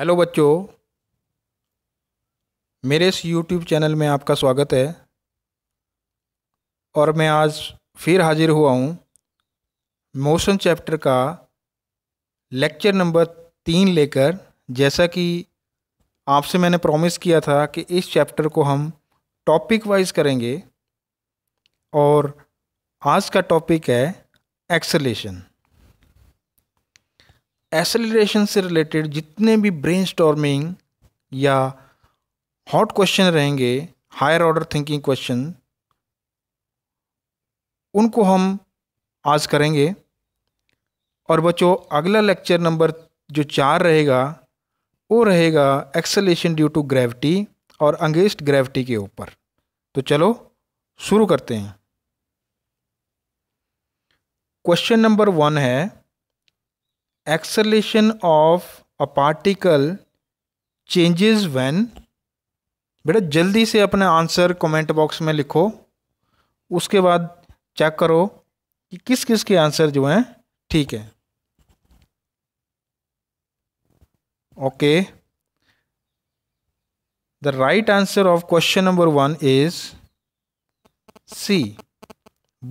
Hello बच्चों मेरे इस यूट्यूब चैनल में आपका स्वागत है और मैं आज फिर हाजिर हुआ हूँ मोशन चैप्टर का लेक्चर नंबर तीन लेकर जैसा कि आपसे मैंने प्रॉमिस किया था कि इस चैप्टर को हम टॉपिक वाइज करेंगे और आज का टॉपिक है एक्सलेशन एसेलरेशन से रिलेटेड जितने भी ब्रेन स्टॉर्मिंग या हॉट क्वेश्चन रहेंगे हायर ऑर्डर थिंकिंग क्वेश्चन उनको हम आज करेंगे और बच्चों अगला लेक्चर नंबर जो चार रहेगा वो रहेगा एक्सेलेशन ड्यू टू ग्रेविटी और अंगेस्ट ग्रेविटी के ऊपर तो चलो शुरू करते हैं क्वेश्चन नंबर वन है acceleration of a particle changes when बेटा जल्दी से अपना आंसर कमेंट बॉक्स में लिखो उसके बाद चेक करो कि किस किस के आंसर जो हैं ठीक है okay the right answer of question number one is C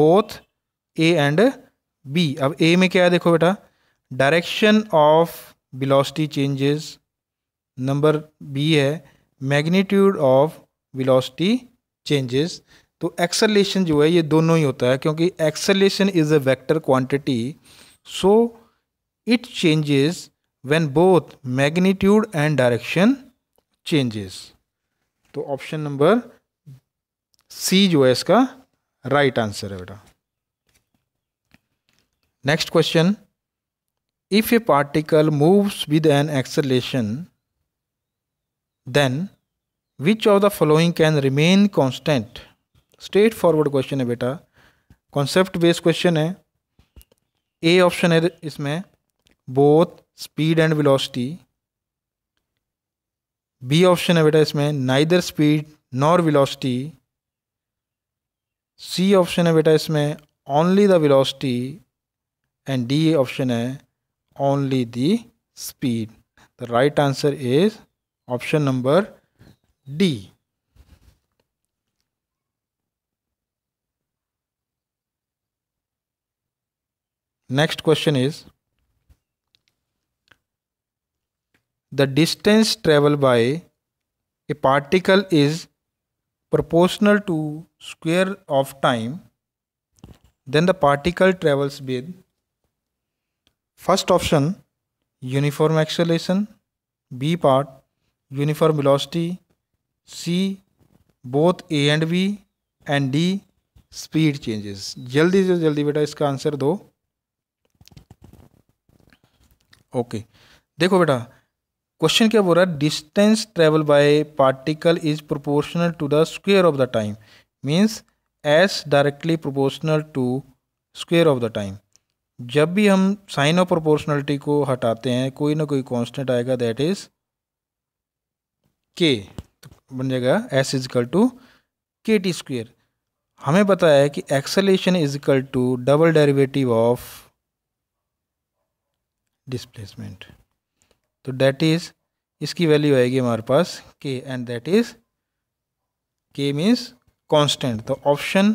both A and B अब ए में क्या है देखो बेटा direction of velocity changes number B है मैग्नीट्यूड ऑफ विलोसिटी चेंजेस तो एक्सेलेशन जो है ये दोनों ही होता है क्योंकि acceleration is a vector quantity so it changes when both magnitude and direction changes तो ऑप्शन नंबर सी जो है इसका राइट right आंसर है बेटा next question if a particle moves with an acceleration, then which of the following can remain constant? Straightforward question है बेटा concept based question है ए option है इसमें both speed and velocity B option है बेटा इसमें neither speed nor velocity C option है बेटा इसमें only the velocity and D option है only the speed. The right answer is option number D. Next question is the distance traveled by a particle is proportional to square of time then the particle travels with first option uniform acceleration B part uniform velocity C both A and B and D speed changes जल्दी से जल्दी बेटा इसका answer दो okay देखो बेटा question क्या बोल रहा है distance travel by particle is proportional to the square of the time means S directly proportional to square of the time जब भी हम साइन ऑफ प्रोपोर्शनलिटी को हटाते हैं कोई ना कोई कांस्टेंट आएगा दैट इज के तो बन जाएगा S equal to K T square हमें बताया है कि acceleration equal to double derivative of displacement तो डैट इज इसकी वैल्यू आएगी हमारे पास K and that is K means constant तो option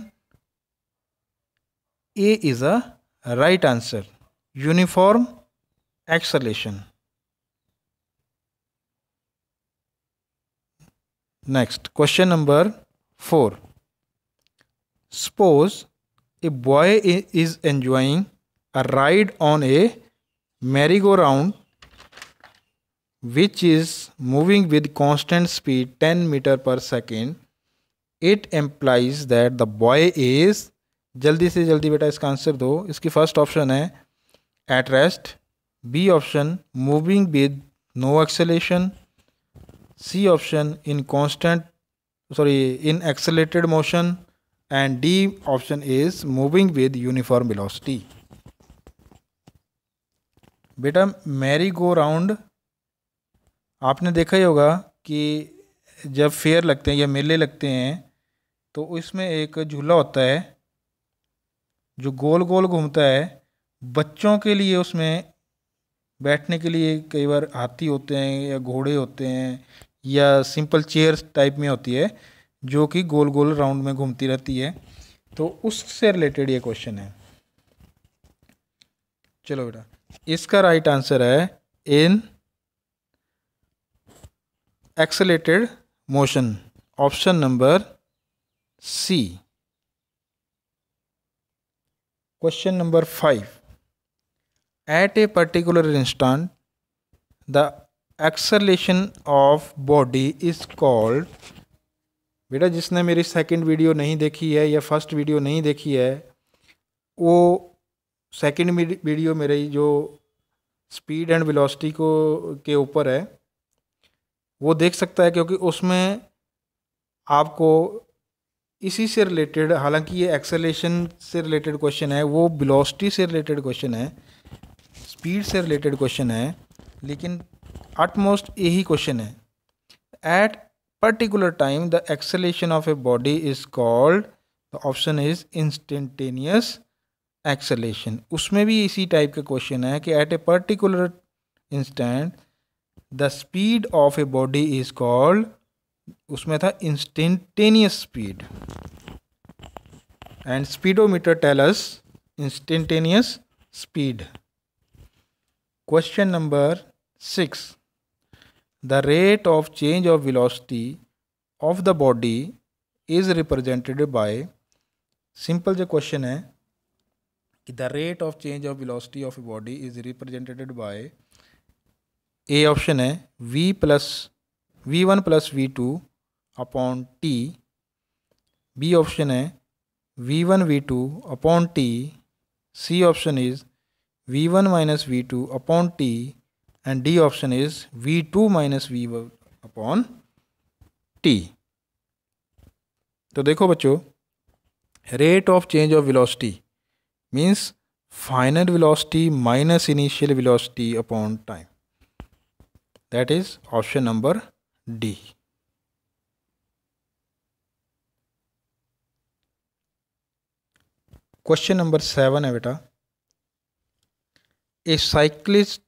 A is a Right answer uniform acceleration. Next question number 4. Suppose a boy is enjoying a ride on a merry-go-round which is moving with constant speed 10 meter per second it implies that the boy is जल्दी से जल्दी बेटा इसका answer दो इसकी first option है at rest B option moving with no acceleration C option in constant sorry in accelerated motion and D option is moving with uniform velocity बेटा merry go round आपने देखा ही होगा कि जब फेयर लगते हैं या मेले लगते हैं तो उसमें एक झूला होता है जो गोल गोल घूमता है बच्चों के लिए उसमें बैठने के लिए कई बार हाथी होते हैं या घोड़े होते हैं या सिंपल चेयर टाइप में होती है जो कि गोल गोल राउंड में घूमती रहती है तो उससे रिलेटेड ये क्वेश्चन है चलो बेटा इसका राइट आंसर है in accelerated motion option number C Question number 5. At a particular instant, the acceleration of body is called बेटा जिसने मेरी सेकंड वीडियो नहीं देखी है या फर्स्ट वीडियो नहीं देखी है वो सेकंड वीडियो मेरी जो स्पीड एंड वेलोसिटी को के ऊपर है वो देख सकता है क्योंकि उसमें आपको इसी से रिलेटेड हालांकि ये एक्सेलेशन से रिलेटेड क्वेश्चन है वो बिलोसटी से रिलेटेड क्वेश्चन है स्पीड से रिलेटेड क्वेश्चन है लेकिन अटमोस्ट यही क्वेश्चन है at particular time the acceleration of a body is called the option is instantaneous acceleration उसमें भी इसी टाइप के क्वेश्चन है कि at a particular instant the speed of a body is called उसमें था instantaneous speed and speedometer tells instantaneous speed question number six the rate of change of velocity of the body is represented by simple जो question है कि the rate of change of velocity of body is represented by A option है V plus V one plus V two upon T B option है V one V two upon T C option is V one minus V two upon T and D option is V two minus V upon T तो देखो बच्चों rate of change of velocity means final velocity minus initial velocity upon time that is option number D question number seven है बेटा a cyclist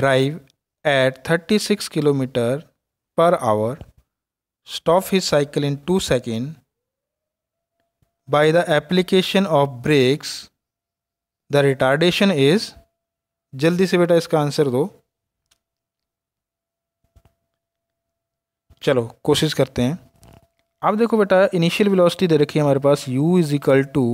drive at thirty six kilometre per hour stop his cycle in two second by the application of brakes the retardation is जल्दी से बेटा इसका answer दो चलो कोशिश करते हैं अब देखो बेटा इनिशियल वेलोसिटी दे रखी है हमारे पास u is equal to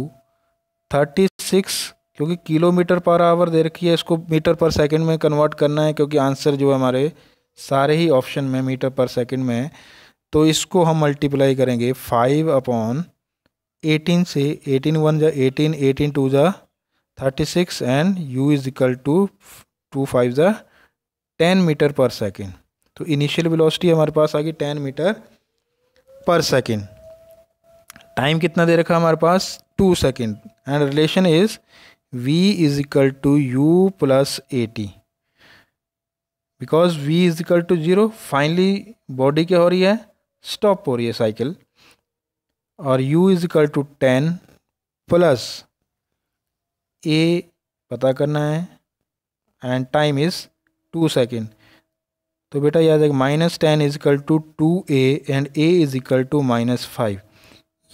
thirty six क्योंकि किलोमीटर पर आवर दे रखी है इसको मीटर पर सेकंड में कन्वर्ट करना है क्योंकि आंसर जो है हमारे सारे ही ऑप्शन में मीटर पर सेकंड में है तो इसको हम मल्टीप्लाई करेंगे फाइव अपॉन एटीन से एटीन वन जा एटीन एटीन टू जा thirty six and U is equal to two five जा टेन मीटर पर सेकेंड तो इनिशियल वेलोसिटी हमारे पास आ गई ten metre per second time कितना दे रखा हमारे पास two second and relation is v is equal to U plus A T because V is equal to zero finally body क्या हो रही है स्टॉप हो रही है साइकिल और u is equal to ten plus A पता करना है and time is two second तो बेटा याद है minus ten is equal to two A and A is equal to minus five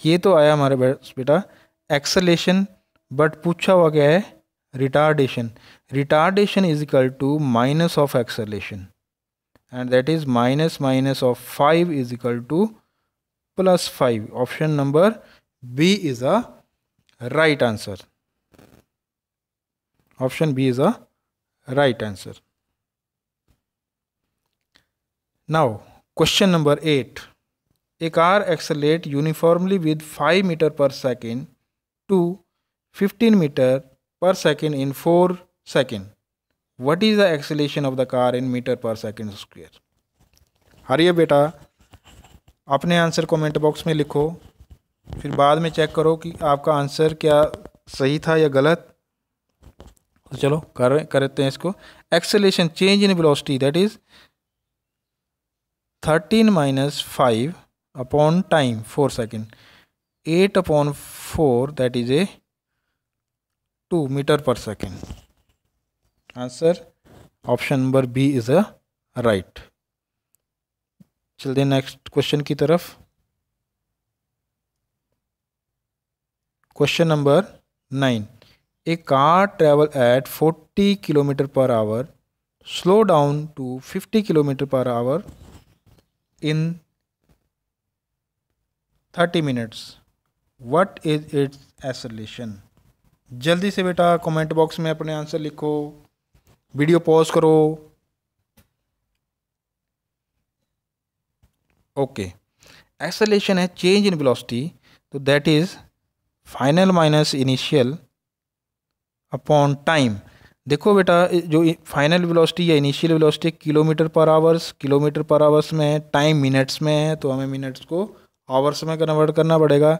ये तो आया हमारे बेटा एक्सलेशन बट पूछा हुआ क्या है retardation retardation is equal to minus of acceleration and that is minus minus of five is equal to plus five option number B is a right answer option B is a right answer Now, question number 8. A car accelerates uniformly with 5 meter per second to 15 meter per second in 4 second. What is the acceleration of the car in meter per second square? हरिए बेटा अपने answer comment box में लिखो फिर बाद में check करो कि आपका आंसर क्या सही था या गलत तो चलो कर करते हैं इसको acceleration change in velocity that is thirteen minus five upon time four second eight upon four that is a two metre per second answer option number B is a right चलते नेक्स्ट क्वेश्चन की तरफ question number nine a car travel at forty kilometre per hour slow down to fifty kilometre per hour in 30 minutes what is its acceleration जल्दी से बेटा comment box में अपने answer लिखो video pause करो okay acceleration है change in velocity तो that is final minus initial upon time देखो बेटा जो फाइनल वेलोसिटी या initial velocity kilometre per hours kilometre per hours में है टाइम मिनट्स में है तो हमें मिनट्स को आवर्स में कन्वर्ट करना पड़ेगा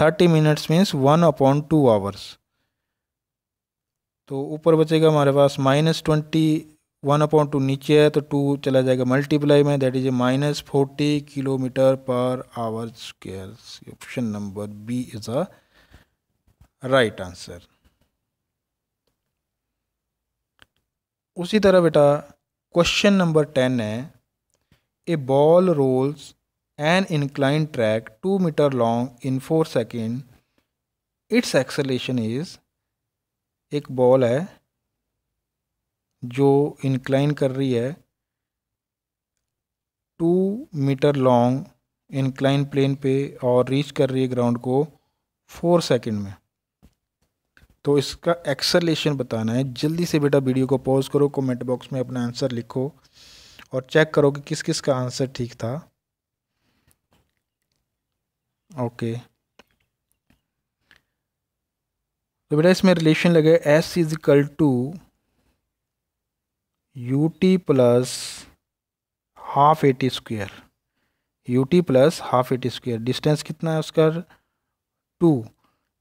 thirty minutes means one upon two hours तो ऊपर बचेगा हमारे पास minus twenty one upon two नीचे है तो टू चला जाएगा मल्टीप्लाई में that is a minus forty kilometre per hours square option number B is a right answer उसी तरह बेटा क्वेश्चन नंबर टेन है a ball rolls an incline track two metre long in four second its acceleration is एक ball है जो incline कर रही है two metre long incline plane पे और रीच कर रही है ग्राउंड को फोर सेकेंड में तो इसका एक्सलेशन बताना है जल्दी से बेटा वीडियो को पॉज करो कमेंट बॉक्स में अपना आंसर लिखो और चेक करो कि किस किस का आंसर ठीक था ओके तो बेटा इसमें रिलेशन लगे S is equal to U T plus half A T square U T plus half A T square distance कितना है उसका टू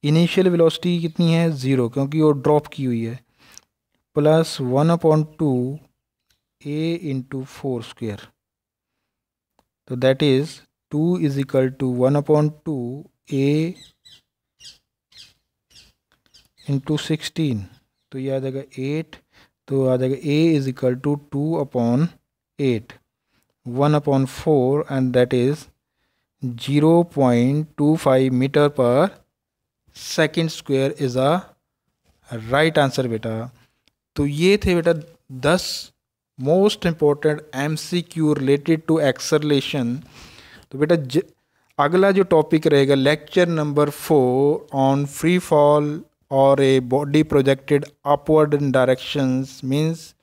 इनिशियल वेलोसिटी कितनी है ज़ीरो क्योंकि वो ड्रॉप की हुई है plus one upon two A into four square तो that is two is equal to one upon two A into sixteen तो ये आ जाएगा एट तो आ जाएगा A is equal to two upon eight one upon four and that is zero point two five metre per second square is a right answer बेटा तो ये थे बेटा दस most important M C Q related to acceleration तो बेटा ज, अगला जो टॉपिक रहेगा lecture number four on free fall और a body projected upward in directions means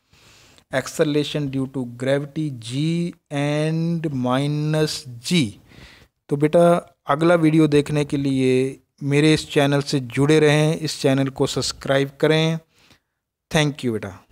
acceleration due to gravity G and minus G तो बेटा अगला वीडियो देखने के लिए मेरे इस चैनल से जुड़े रहें इस चैनल को सब्सक्राइब करें थैंक यू बेटा